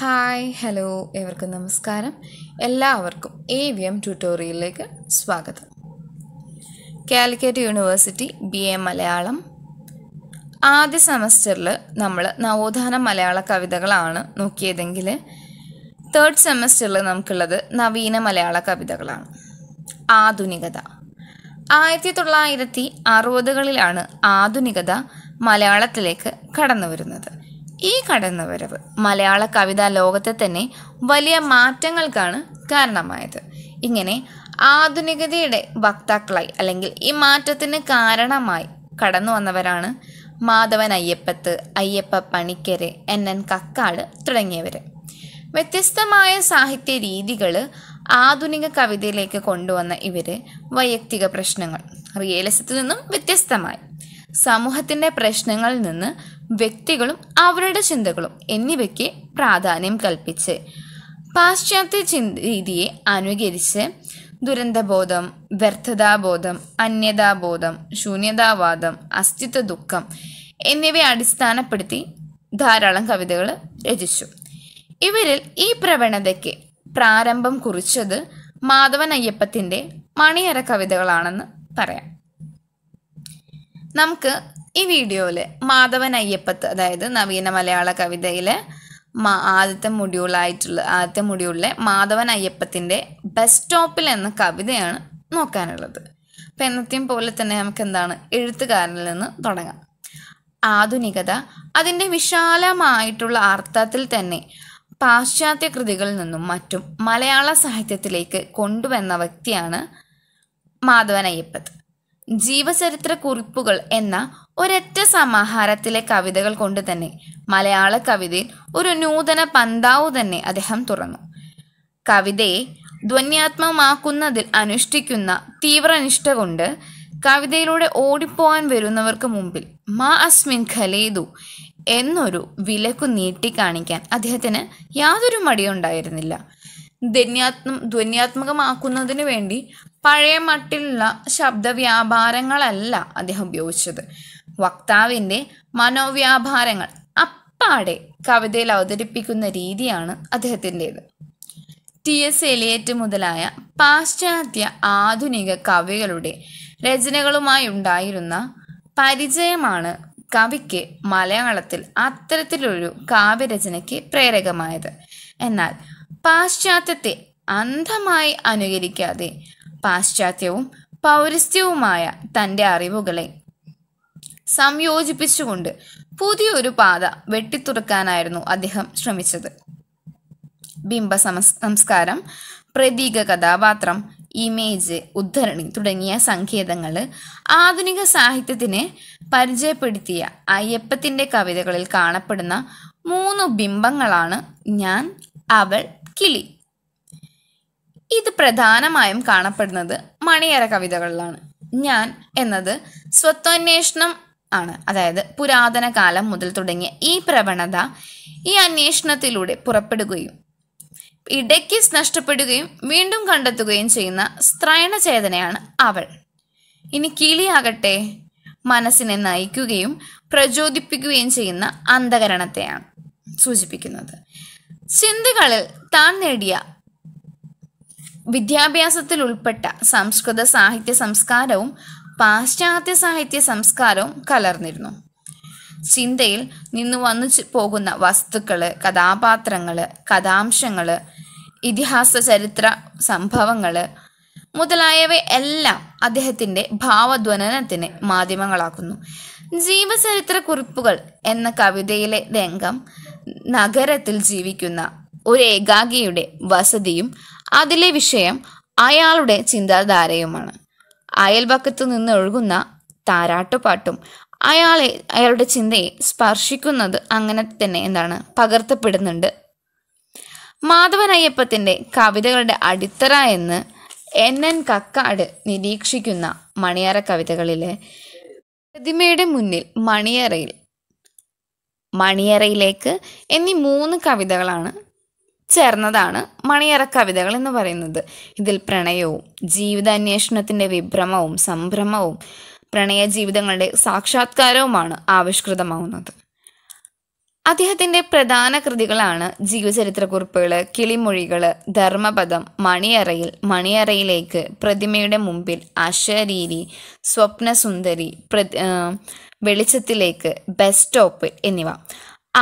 hi hello ഏവർക്കും നമസ്കാരം എല്ലാവർക്കും എ വി എം ട്യൂട്ടോറിയലിലേക്ക് സ്വാഗതം Calicut university B A Malayalam ആദ്യ സെമസ്റ്ററിൽ നമ്മൾ നവോത്ഥാന മലയാള കവിതകളാണ് നോക്കിയതെങ്കിൽ തേർഡ് സെമസ്റ്ററിൽ നമുക്കുള്ളത് നവീന മലയാള കവിതകളാണ് ആധുനികത ആയിരത്തി തൊള്ളായിരത്തി അറുപതുകളിലാണ് ആധുനികത മലയാളത്തിലേക്ക് കടന്നു വരുന്നത് ഈ കടന്നുവരവ് മലയാള കവിതാ ലോകത്തെ തന്നെ വലിയ മാറ്റങ്ങൾക്കാണ് കാരണമായത് ഇങ്ങനെ ആധുനികതയുടെ വക്താക്കളായി അല്ലെങ്കിൽ ഈ മാറ്റത്തിന് കാരണമായി കടന്നു വന്നവരാണ് മാധവൻ അയ്യപ്പത്ത് അയ്യപ്പ പണിക്കര് എൻ എൻ കക്കാട് തുടങ്ങിയവർ വ്യത്യസ്തമായ സാഹിത്യ രീതികൾ ആധുനിക കവിതയിലേക്ക് കൊണ്ടുവന്ന ഇവർ വൈയക്തിക പ്രശ്നങ്ങൾ റിയലിസത്തിൽ നിന്നും വ്യത്യസ്തമായി സമൂഹത്തിൻ്റെ പ്രശ്നങ്ങളിൽ നിന്ന് വ്യക്തികളും അവരുടെ ചിന്തകളും എന്നിവയ്ക്ക് പ്രാധാന്യം കൽപ്പിച്ച് പാശ്ചാത്യ ചിന്ത രീതിയെ അനുകരിച്ച് ദുരന്തബോധം വ്യർത്ഥതാബോധം അന്യതാബോധം ശൂന്യതാവാദം അസ്തിത്വ ദുഃഖം എന്നിവയെ അടിസ്ഥാനപ്പെടുത്തി ധാരാളം കവിതകൾ രചിച്ചു ഇവരിൽ ഈ പ്രവണതയ്ക്ക് പ്രാരംഭം കുറിച്ചത് മാധവൻ അയ്യപ്പത്തിൻ്റെ മണിയറ കവിതകളാണെന്ന് പറയാം നമുക്ക് ഈ വീഡിയോയില് മാധവൻ അയ്യപ്പത്ത് അതായത് നവീന മലയാള കവിതയിലെ ആദ്യത്തെ മൊഡ്യൂളായിട്ടുള്ള ആദ്യത്തെ മൊഡ്യൂളിലെ മാധവൻ അയ്യപ്പത്തിന്റെ ബസ് സ്റ്റോപ്പിൽ എന്ന കവിതയാണ് നോക്കാനുള്ളത് അപ്പൊ എന്നത്തെയും പോലെ തന്നെ നമുക്ക് എന്താണ് എഴുത്തുകാരനിൽ നിന്ന് തുടങ്ങാം ആധുനികത അതിന്റെ വിശാലമായിട്ടുള്ള അർത്ഥത്തിൽ തന്നെ പാശ്ചാത്യ കൃതികളിൽ നിന്നും മറ്റും മലയാള സാഹിത്യത്തിലേക്ക് കൊണ്ടുവന്ന വ്യക്തിയാണ് മാധവൻ അയ്യപ്പത്ത് ജീവചരിത്ര കുറിപ്പുകൾ എന്ന ഒരൊറ്റ സമാഹാരത്തിലെ കവിതകൾ കൊണ്ട് തന്നെ മലയാള കവിതയിൽ ഒരു നൂതന പന്താവ് തന്നെ അദ്ദേഹം തുറന്നു കവിതയെ ധ്വന്യാത്മമാക്കുന്നതിൽ അനുഷ്ഠിക്കുന്ന തീവ്രനിഷ്ഠ കൊണ്ട് കവിതയിലൂടെ ഓടിപ്പോവാൻ വരുന്നവർക്ക് മുമ്പിൽ മാ അസ്മിൻ ഖലേദു എന്നൊരു വിലക്കു നീട്ടിക്കാണിക്കാൻ അദ്ദേഹത്തിന് യാതൊരു മടിയുണ്ടായിരുന്നില്ല ധന്യാത്മ ധ്വന്യാത്മകമാക്കുന്നതിന് വേണ്ടി പഴയ മട്ടിലുള്ള ശബ്ദവ്യാപാരങ്ങളല്ല അദ്ദേഹം ഉപയോഗിച്ചത് വക്താവിൻ്റെ മനോവ്യാപാരങ്ങൾ അപ്പാടെ കവിതയിൽ അവതരിപ്പിക്കുന്ന രീതിയാണ് അദ്ദേഹത്തിൻ്റേത് ടി എസ് എലിയറ്റ് മുതലായ പാശ്ചാത്യ ആധുനിക കവികളുടെ രചനകളുമായി ഉണ്ടായിരുന്ന പരിചയമാണ് കവിക്ക് മലയാളത്തിൽ അത്തരത്തിലൊരു കാവ്യരചനയ്ക്ക് പ്രേരകമായത് എന്നാൽ പാശ്ചാത്യത്തെ അന്ധമായി അനുകരിക്കാതെ പാശ്ചാത്യവും പൗരസ്ത്യവുമായ തൻ്റെ അറിവുകളെ സംയോജിപ്പിച്ചുകൊണ്ട് പുതിയൊരു പാത വെട്ടിത്തുറക്കാനായിരുന്നു അദ്ദേഹം ശ്രമിച്ചത് ബിംബ സംസ്കാരം പ്രതീക കഥാപാത്രം ഇമേജ് ഉദ്ധരണി തുടങ്ങിയ സങ്കേതങ്ങൾ ആധുനിക സാഹിത്യത്തിന് പരിചയപ്പെടുത്തിയ അയ്യപ്പത്തിൻ്റെ കവിതകളിൽ കാണപ്പെടുന്ന മൂന്ന് ബിംബങ്ങളാണ് ഞാൻ അവൾ കിളി ഇത് പ്രധാനമായും കാണപ്പെടുന്നത് മണിയറ കവിതകളിലാണ് ഞാൻ എന്നത് സ്വത്വന്വേഷണം ആണ് അതായത് പുരാതന കാലം മുതൽ തുടങ്ങിയ ഈ പ്രവണത ഈ അന്വേഷണത്തിലൂടെ പുറപ്പെടുകയും ഇടയ്ക്ക് നഷ്ടപ്പെടുകയും വീണ്ടും കണ്ടെത്തുകയും ചെയ്യുന്ന സ്ത്രൈണചേതനയാണ് അവൾ ഇനി കിളിയാകട്ടെ മനസ്സിനെ നയിക്കുകയും പ്രചോദിപ്പിക്കുകയും ചെയ്യുന്ന അന്ധകരണത്തെയാണ് സൂചിപ്പിക്കുന്നത് ചിന്തകളിൽ താൻ നേടിയ വിദ്യാഭ്യാസത്തിൽ ഉൾപ്പെട്ട സംസ്കൃത സാഹിത്യ സംസ്കാരവും പാശ്ചാത്യ സാഹിത്യ സംസ്കാരവും കലർന്നിരുന്നു ചിന്തയിൽ നിന്ന് വന്നു പോകുന്ന വസ്തുക്കൾ കഥാപാത്രങ്ങൾ കഥാംശങ്ങൾ ഇതിഹാസ ചരിത്ര സംഭവങ്ങൾ മുതലായവയെല്ലാം അദ്ദേഹത്തിൻ്റെ ഭാവധ്വനനത്തിന് മാധ്യമങ്ങളാക്കുന്നു ജീവചരിത്ര കുറിപ്പുകൾ എന്ന കവിതയിലെ രംഗം നഗരത്തിൽ ജീവിക്കുന്ന ഒരു ഏകാഗിയുടെ വസതിയും അതിലെ വിഷയം അയാളുടെ ചിന്താധാരയുമാണ് അയൽപക്കത്തു നിന്ന് ഒഴുകുന്ന താരാട്ടുപാട്ടും അയാളെ അയാളുടെ ചിന്തയെ സ്പർശിക്കുന്നത് അങ്ങനെ തന്നെ എന്താണ് പകർത്തപ്പെടുന്നുണ്ട് മാധവൻ അയ്യപ്പത്തിൻ്റെ കവിതകളുടെ അടിത്തറ എന്ന് എൻ എൻ കക്കാട് നിരീക്ഷിക്കുന്ന മണിയറ കവിതകളിലെ പ്രതിമയുടെ മുന്നിൽ മണിയറയിൽ മണിയറയിലേക്ക് എന്നീ മൂന്ന് കവിതകളാണ് ചേർന്നതാണ് മണിയറ കവിതകൾ എന്ന് പറയുന്നത് ഇതിൽ പ്രണയവും ജീവിതാന്വേഷണത്തിൻ്റെ വിഭ്രമവും സംഭ്രമവും പ്രണയ ജീവിതങ്ങളുടെ സാക്ഷാത്കാരവുമാണ് ആവിഷ്കൃതമാവുന്നത് അദ്ദേഹത്തിൻ്റെ പ്രധാന കൃതികളാണ് ജീവചരിത്രക്കുറിപ്പുകൾ കിളിമൊഴികൾ ധർമ്മപദം മണിയറയിൽ മണിയറയിലേക്ക് പ്രതിമയുടെ മുമ്പിൽ അശരീരി സ്വപ്നസുന്ദരി വെളിച്ചത്തിലേക്ക് ബസ് സ്റ്റോപ്പ് എന്നിവ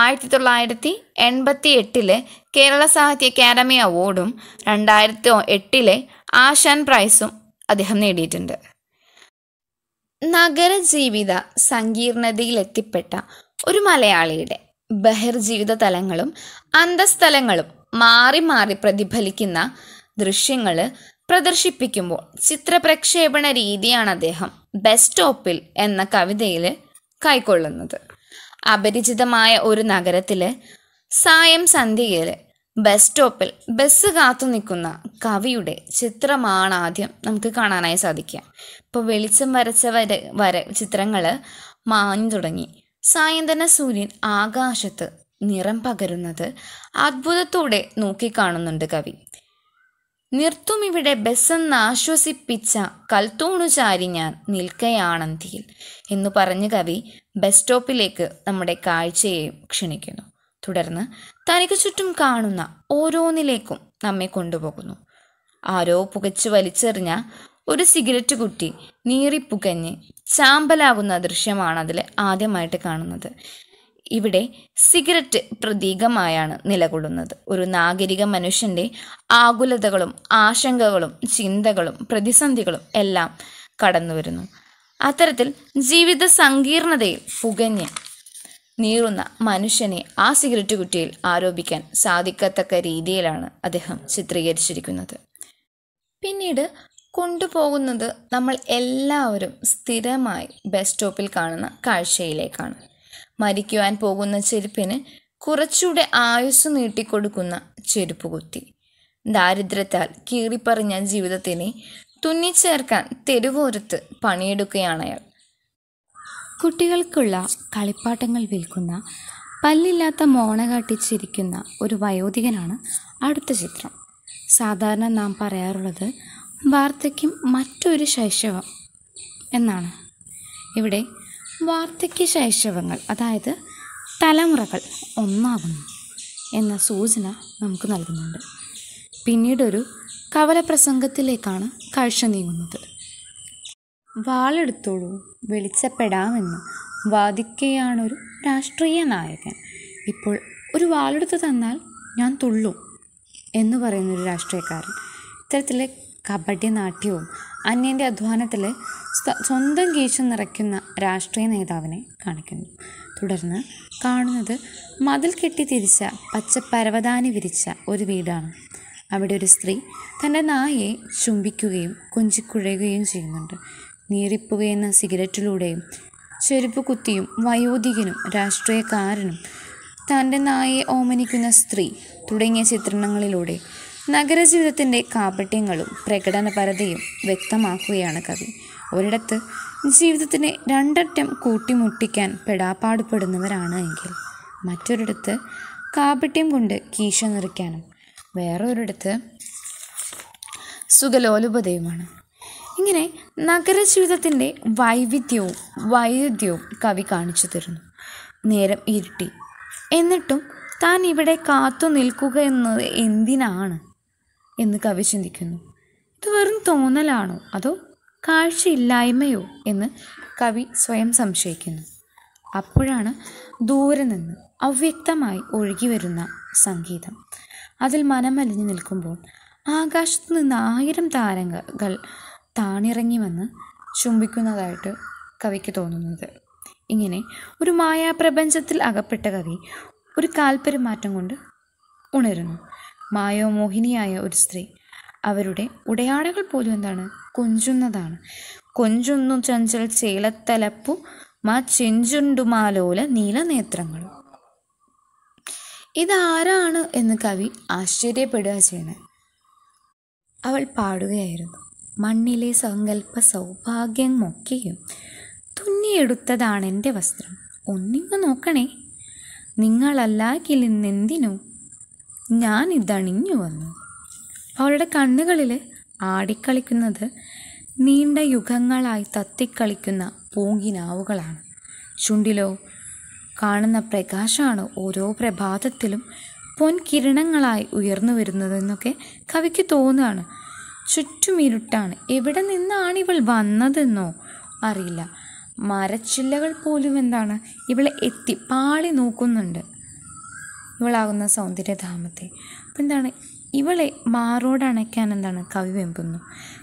ആയിരത്തി തൊള്ളായിരത്തി എൺപത്തി എട്ടിലെ കേരള സാഹിത്യ അക്കാദമി അവാർഡും രണ്ടായിരത്തി എട്ടിലെ ആശാൻ പ്രൈസും അദ്ദേഹം നേടിയിട്ടുണ്ട് നഗരജീവിത സങ്കീർണതയിലെത്തിപ്പെട്ട ഒരു മലയാളിയുടെ ബഹിർജീവിത തലങ്ങളും അന്തസ്ഥലങ്ങളും മാറി മാറി പ്രതിഫലിക്കുന്ന ദൃശ്യങ്ങൾ പ്രദർശിപ്പിക്കുമ്പോൾ ചിത്രപ്രക്ഷേപണ രീതിയാണ് അദ്ദേഹം ബെസ്റ്റ് ഓപ്പിൽ എന്ന കവിതയിൽ കൈക്കൊള്ളുന്നത് അപരിചിതമായ ഒരു നഗരത്തില് സായം സന്ധ്യയില് ബസ് സ്റ്റോപ്പിൽ ബസ് കാത്തു നിൽക്കുന്ന കവിയുടെ ചിത്രമാണ് ആദ്യം നമുക്ക് കാണാനായി സാധിക്കുക ഇപ്പോൾ വെളിച്ചം വരച്ച വരെ വര ചിത്രങ്ങൾ മാഞ്ഞു തുടങ്ങി സായന്തന സൂര്യൻ ആകാശത്ത് നിറം പകരുന്നത് അത്ഭുതത്തോടെ നോക്കിക്കാണുന്നുണ്ട് കവി നിർത്തുമിവിടെ ബസ്സെന്ന് ആശ്വസിപ്പിച്ച കൽത്തൂണുചാരി ഞാൻ നിൽക്കയാണന്തിയിൽ എന്നു പറഞ്ഞ കവി ബസ് സ്റ്റോപ്പിലേക്ക് നമ്മുടെ കാഴ്ചയെയും ക്ഷണിക്കുന്നു തുടർന്ന് തനിക്ക് ചുറ്റും കാണുന്ന ഓരോന്നിലേക്കും നമ്മെ കൊണ്ടുപോകുന്നു ആരോ പുകച്ചു വലിച്ചെറിഞ്ഞ ഒരു സിഗരറ്റ് കുറ്റി നീറിപ്പുകഞ്ഞ് ചാമ്പലാകുന്ന ദൃശ്യമാണ് അതിൽ ആദ്യമായിട്ട് കാണുന്നത് ഇവിടെ സിഗരറ്റ് പ്രതീകമായാണ് നിലകൊള്ളുന്നത് ഒരു നാഗരിക മനുഷ്യന്റെ ആകുലതകളും ആശങ്കകളും ചിന്തകളും പ്രതിസന്ധികളും എല്ലാം കടന്നു വരുന്നു അത്തരത്തിൽ ജീവിത സങ്കീർണതയിൽ പുകഞ്ഞ് നീറുന്ന മനുഷ്യനെ ആ സിഗരറ്റ് കുറ്റിയിൽ ആരോപിക്കാൻ സാധിക്കത്തക്ക രീതിയിലാണ് അദ്ദേഹം ചിത്രീകരിച്ചിരിക്കുന്നത് പിന്നീട് കൊണ്ടുപോകുന്നത് നമ്മൾ എല്ലാവരും സ്ഥിരമായി ബസ് സ്റ്റോപ്പിൽ കാണുന്ന കാഴ്ചയിലേക്കാണ് മരിക്കുവാൻ പോകുന്ന ചെരുപ്പിന് കുറച്ചുകൂടെ ആയുസ് നീട്ടിക്കൊടുക്കുന്ന ചെരുപ്പ് കുത്തി ദാരിദ്ര്യത്താൽ കീറിപ്പറിഞ്ഞ ജീവിതത്തിനെ തുന്നിച്ചേർക്കാൻ തെരുവോരത്ത് പണിയെടുക്കുകയാണ് അയാൾ കുട്ടികൾക്കുള്ള കളിപ്പാട്ടങ്ങൾ വിൽക്കുന്ന പല്ലില്ലാത്ത മോണ കാട്ടിച്ചിരിക്കുന്ന ഒരു വയോധികനാണ് അടുത്ത ചിത്രം സാധാരണ നാം പറയാറുള്ളത് വാർത്തയ്ക്കും മറ്റൊരു ശൈശവം എന്നാണ് ഇവിടെ വാർദ്ധക്യ ശൈശവങ്ങൾ അതായത് തലമുറകൾ ഒന്നാകുന്നു എന്ന സൂചന നമുക്ക് നൽകുന്നുണ്ട് പിന്നീടൊരു കവല പ്രസംഗത്തിലേക്കാണ് കാഴ്ച നീങ്ങുന്നത് വാളെടുത്തോളൂ വെളിച്ചപ്പെടാമെന്ന് വാദിക്കുകയാണൊരു രാഷ്ട്രീയ നായകൻ ഇപ്പോൾ ഒരു വാളെടുത്ത് തന്നാൽ ഞാൻ തുള്ളും എന്ന് പറയുന്നൊരു രാഷ്ട്രീയക്കാരൻ ഇത്തരത്തിലെ കബഡി നാട്യവും അന്യൻ്റെ അധ്വാനത്തിൽ സ്വന്തം കീശ നിറയ്ക്കുന്ന രാഷ്ട്രീയ നേതാവിനെ കാണിക്കുന്നു തുടർന്ന് കാണുന്നത് മതിൽ കെട്ടി തിരിച്ച പച്ചപ്പരവതാനി വിരിച്ച ഒരു വീടാണ് അവിടെ ഒരു സ്ത്രീ തൻ്റെ നായയെ ചുംബിക്കുകയും കൊഞ്ചിക്കുഴയുകയും ചെയ്യുന്നുണ്ട് നീറിപ്പുകയെന്ന സിഗരറ്റിലൂടെയും ചെരുപ്പ് കുത്തിയും വയോധികനും രാഷ്ട്രീയക്കാരനും തൻ്റെ നായയെ ഓമനിക്കുന്ന സ്ത്രീ തുടങ്ങിയ ചിത്രണങ്ങളിലൂടെ നഗരജീവിതത്തിൻ്റെ കാപട്യങ്ങളും പ്രകടനപരതയും വ്യക്തമാക്കുകയാണ് കവി ഒരിടത്ത് ജീവിതത്തിനെ രണ്ടറ്റം കൂട്ടിമുട്ടിക്കാൻ പെടാപ്പാടുപെടുന്നവരാണ് എങ്കിൽ മറ്റൊരിടത്ത് കാപട്യം കൊണ്ട് കീശ നിറയ്ക്കാനും വേറൊരിടത്ത് സുഖലോലുപതയുമാണ് ഇങ്ങനെ നഗരജീവിതത്തിൻ്റെ വൈവിധ്യവും വൈരുദ്ധ്യവും കവി കാണിച്ചു തരുന്നു നേരം ഇരുട്ടി എന്നിട്ടും താൻ ഇവിടെ കാത്തു നിൽക്കുക എന്നത് എന്തിനാണ് എന്ന് കവി ചിന്തിക്കുന്നു ഇത് വെറും തോന്നലാണോ അതോ കാഴ്ചയില്ലായ്മയോ എന്ന് കവി സ്വയം സംശയിക്കുന്നു അപ്പോഴാണ് ദൂരെ നിന്ന് അവ്യക്തമായി ഒഴുകി വരുന്ന സംഗീതം അതിൽ മനമലിഞ്ഞു നിൽക്കുമ്പോൾ ആകാശത്ത് നിന്ന് ആയിരം താരങ്ങൾ താണിറങ്ങി വന്ന് ചുംബിക്കുന്നതായിട്ട് കവിക്ക് തോന്നുന്നത് ഇങ്ങനെ ഒരു മായാപ്രപഞ്ചത്തിൽ അകപ്പെട്ട കവി ഒരു കാൽപര്യമാറ്റം കൊണ്ട് ഉണരുന്നു മായോമോഹിനിയായ ഒരു സ്ത്രീ അവരുടെ ഉടയാടകൾ പോലും എന്താണ് കൊഞ്ചുന്നതാണ് കൊഞ്ചുന്നു ചഞ്ചൽ ചേലത്തലപ്പു മാ ചെഞ്ചുണ്ടുമാലോല നീലനേത്രങ്ങൾ ഇതാരാണ് എന്ന് കവി ആശ്ചര്യപ്പെടുക ചെയ്യണേ അവൾ പാടുകയായിരുന്നു മണ്ണിലെ സങ്കല്പ സൗഭാഗ്യം മൊക്കെയും തുന്നിയെടുത്തതാണെൻ്റെ വസ്ത്രം ഒന്നിങ്ങ് നോക്കണേ നിങ്ങളല്ലാകിലെന്നെന്തിനോ ഞാനിതണിഞ്ഞു വന്നു അവളുടെ കണ്ണുകളിൽ ആടിക്കളിക്കുന്നത് നീണ്ട യുഗങ്ങളായി തത്തിക്കളിക്കുന്ന പൂങ്കിനാവുകളാണ് ചുണ്ടിലോ കാണുന്ന പ്രകാശമാണ് ഓരോ പ്രഭാതത്തിലും പൊൻകിരണങ്ങളായി ഉയർന്നു വരുന്നതെന്നൊക്കെ കവിക്ക് തോന്നുകയാണ് ചുറ്റും ഇരുട്ടാണ് എവിടെ നിന്നാണ് ഇവൾ വന്നതെന്നോ അറിയില്ല മരച്ചില്ലകൾ പോലും എന്താണ് ഇവളെ എത്തി പാളി നോക്കുന്നുണ്ട് ഇവളാകുന്ന സൗന്ദര്യധാമത്തെ അപ്പം എന്താണ് ഇവളെ മാറോടണയ്ക്കാൻ എന്താണ് കവി വെമ്പുന്നു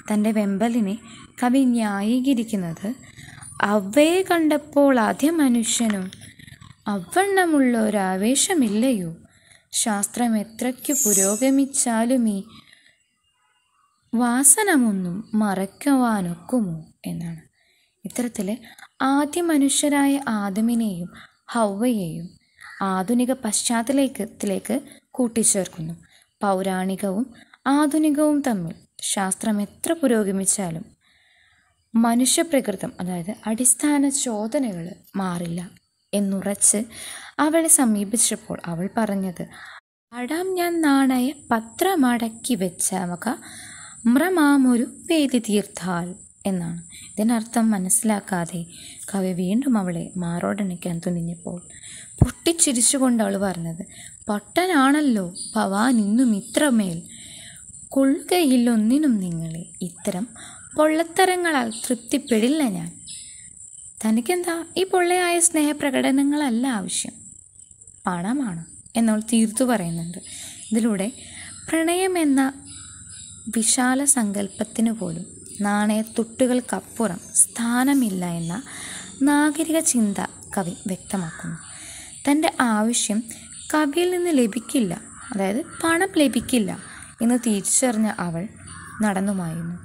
തൻ്റെ വെമ്പലിനെ കവി ന്യായീകരിക്കുന്നത് അവയെ കണ്ടപ്പോൾ ആദ്യ മനുഷ്യനും അവണ്ണമുള്ള ഒരാവേശമില്ലയോ ശാസ്ത്രം എത്രയ്ക്ക് പുരോഗമിച്ചാലും ഈ വാസനമൊന്നും മറക്കുവാനൊക്കുമോ എന്നാണ് ഇത്തരത്തിൽ ആദ്യ മനുഷ്യരായ ആദമിനെയും ഹൗവയെയും ആധുനിക പശ്ചാത്തലത്തിലേക്ക് കൂട്ടിച്ചേർക്കുന്നു പൗരാണികവും ആധുനികവും തമ്മിൽ ശാസ്ത്രം എത്ര പുരോഗമിച്ചാലും മനുഷ്യപ്രകൃതം അതായത് അടിസ്ഥാന ചോദനകൾ മാറില്ല എന്നുറച്ച് അവളെ സമീപിച്ചപ്പോൾ അവൾ പറഞ്ഞത് അടാം ഞാൻ നാണയ പത്രമടക്കി വെച്ചാമക മ്രമാമൊരു വേദി തീർത്ഥാൽ എന്നാണ് ഇതിനർത്ഥം മനസ്സിലാക്കാതെ കവി വീണ്ടും അവളെ മാറോടണിക്കാൻ തുനിഞ്ഞപ്പോൾ പൊട്ടിച്ചിരിച്ചുകൊണ്ട് അവൾ പറഞ്ഞത് പൊട്ടനാണല്ലോ ഭവാൻ ഇന്നും ഇത്രമേൽ കൊള്ളുകയില്ലൊന്നിനും നിങ്ങളെ ഇത്തരം പൊള്ളത്തരങ്ങളാൽ തൃപ്തിപ്പെടില്ല ഞാൻ തനിക്കെന്താ ഈ പൊള്ളയായ സ്നേഹപ്രകടനങ്ങളല്ല ആവശ്യം പണമാണ് എന്നവൾ തീർത്തു പറയുന്നുണ്ട് ഇതിലൂടെ പ്രണയമെന്ന വിശാല സങ്കല്പത്തിന് പോലും നാണയത്തൊട്ടുകൾക്കപ്പുറം സ്ഥാനമില്ല എന്ന നാഗരിക ചിന്ത കവി വ്യക്തമാക്കുന്നു തൻ്റെ ആവശ്യം കവിയിൽ നിന്ന് ലഭിക്കില്ല അതായത് പണം ലഭിക്കില്ല എന്ന് തിരിച്ചറിഞ്ഞ അവൾ മായുന്നു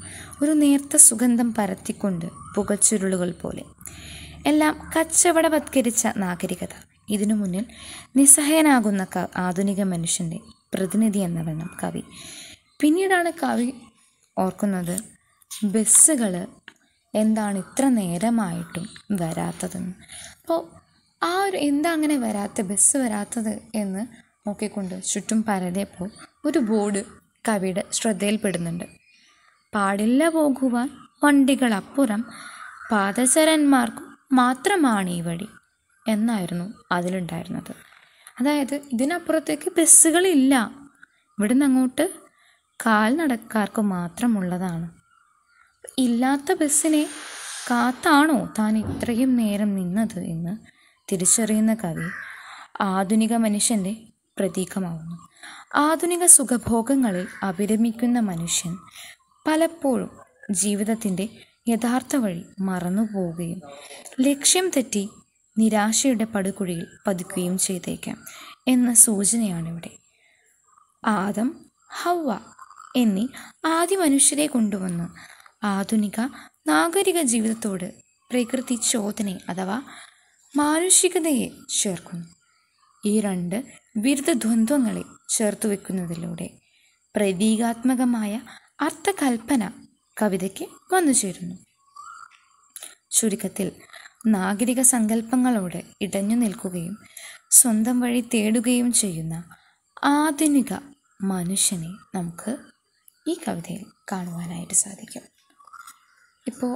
ഒരു നേർത്ത സുഗന്ധം പരത്തിക്കൊണ്ട് പുകച്ചുരുളുകൾ പോലെ എല്ലാം കച്ചവടവത്കരിച്ച നാഗരികത ഇതിനു മുന്നിൽ നിസ്സഹയനാകുന്ന ആധുനിക മനുഷ്യൻ്റെ പ്രതിനിധി എന്ന വേണം കവി പിന്നീടാണ് കവി ഓർക്കുന്നത് ബസ്സുകൾ എന്താണ് ഇത്ര നേരമായിട്ടും വരാത്തതെന്ന് അപ്പോൾ ആ ഒരു എന്താ അങ്ങനെ വരാത്ത ബസ് വരാത്തത് എന്ന് നോക്കിക്കൊണ്ട് ചുറ്റും പരതിയപ്പോൾ ഒരു ബോർഡ് കവിയുടെ ശ്രദ്ധയിൽപ്പെടുന്നുണ്ട് പാടില്ല പോകുവാൻ വണ്ടികളപ്പുറം പാദചരന്മാർക്കു മാത്രമാണ് ഈ വഴി എന്നായിരുന്നു അതിലുണ്ടായിരുന്നത് അതായത് ഇതിനപ്പുറത്തേക്ക് ബസ്സുകളില്ല ഇവിടുന്ന് അങ്ങോട്ട് കാൽനടക്കാർക്ക് മാത്രമുള്ളതാണ് ഇല്ലാത്ത ബസ്സിനെ കാത്താണോ താൻ ഇത്രയും നേരം നിന്നത് എന്ന് തിരിച്ചറിയുന്ന കവി ആധുനിക മനുഷ്യൻ്റെ പ്രതീകമാവുന്നു ആധുനിക സുഖഭോഗങ്ങളിൽ അഭിരമിക്കുന്ന മനുഷ്യൻ പലപ്പോഴും ജീവിതത്തിൻ്റെ യഥാർത്ഥ വഴി മറന്നുപോവുകയും ലക്ഷ്യം തെറ്റി നിരാശയുടെ പടുകുഴിയിൽ പതുക്കുകയും ചെയ്തേക്കാം എന്ന സൂചനയാണിവിടെ ആദം ഹവ എന്നീ ആദ്യ മനുഷ്യരെ കൊണ്ടുവന്ന് ആധുനിക നാഗരിക ജീവിതത്തോട് പ്രകൃതി ചോദന അഥവാ മാനുഷികതയെ ചേർക്കുന്നു ഈ രണ്ട് വിരുദ്ധ ദ്വന്ദ്വങ്ങളെ ചേർത്ത് വെക്കുന്നതിലൂടെ പ്രതീകാത്മകമായ അർത്ഥകൽപ്പന കവിതയ്ക്ക് വന്നു ചേരുന്നു ചുരുക്കത്തിൽ നാഗരിക സങ്കല്പങ്ങളോട് ഇടഞ്ഞു നിൽക്കുകയും സ്വന്തം വഴി തേടുകയും ചെയ്യുന്ന ആധുനിക മനുഷ്യനെ നമുക്ക് ഈ കവിതയിൽ കാണുവാനായിട്ട് സാധിക്കും ഇപ്പോൾ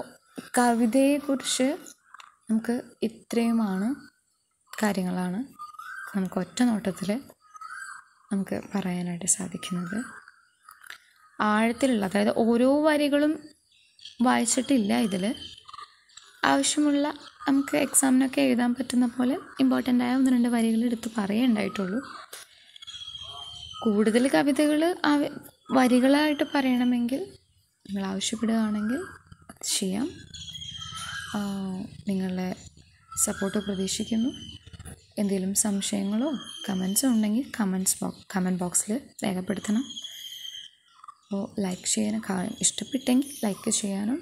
കവിതയെക്കുറിച്ച് നമുക്ക് ഇത്രയുമാണ് കാര്യങ്ങളാണ് നമുക്ക് ഒറ്റ നോട്ടത്തിൽ നമുക്ക് പറയാനായിട്ട് സാധിക്കുന്നത് ആഴത്തിലുള്ള അതായത് ഓരോ വരികളും വായിച്ചിട്ടില്ല ഇതിൽ ആവശ്യമുള്ള നമുക്ക് എക്സാമിനൊക്കെ എഴുതാൻ പറ്റുന്ന പോലെ ഇമ്പോർട്ടൻ്റ് ആയ ഒന്ന് രണ്ട് വരികൾ എടുത്ത് പറയേണ്ടായിട്ടുള്ളൂ കൂടുതൽ കവിതകൾ വരികളായിട്ട് പറയണമെങ്കിൽ നിങ്ങൾ ആവശ്യപ്പെടുകയാണെങ്കിൽ ചെയ്യാം നിങ്ങളുടെ സപ്പോർട്ട് പ്രതീക്ഷിക്കുന്നു എന്തെങ്കിലും സംശയങ്ങളോ കമൻസോ ഉണ്ടെങ്കിൽ കമൻസ് ബോക്സ് കമൻറ്റ് ബോക്സിൽ രേഖപ്പെടുത്തണം അപ്പോൾ ലൈക്ക് ചെയ്യാനും ഇഷ്ടപ്പെട്ടെങ്കിൽ ലൈക്ക് ചെയ്യാനും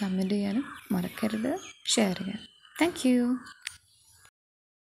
കമൻറ്റ് ചെയ്യാനും മറക്കരുത് ഷെയർ ചെയ്യാനും താങ്ക് യു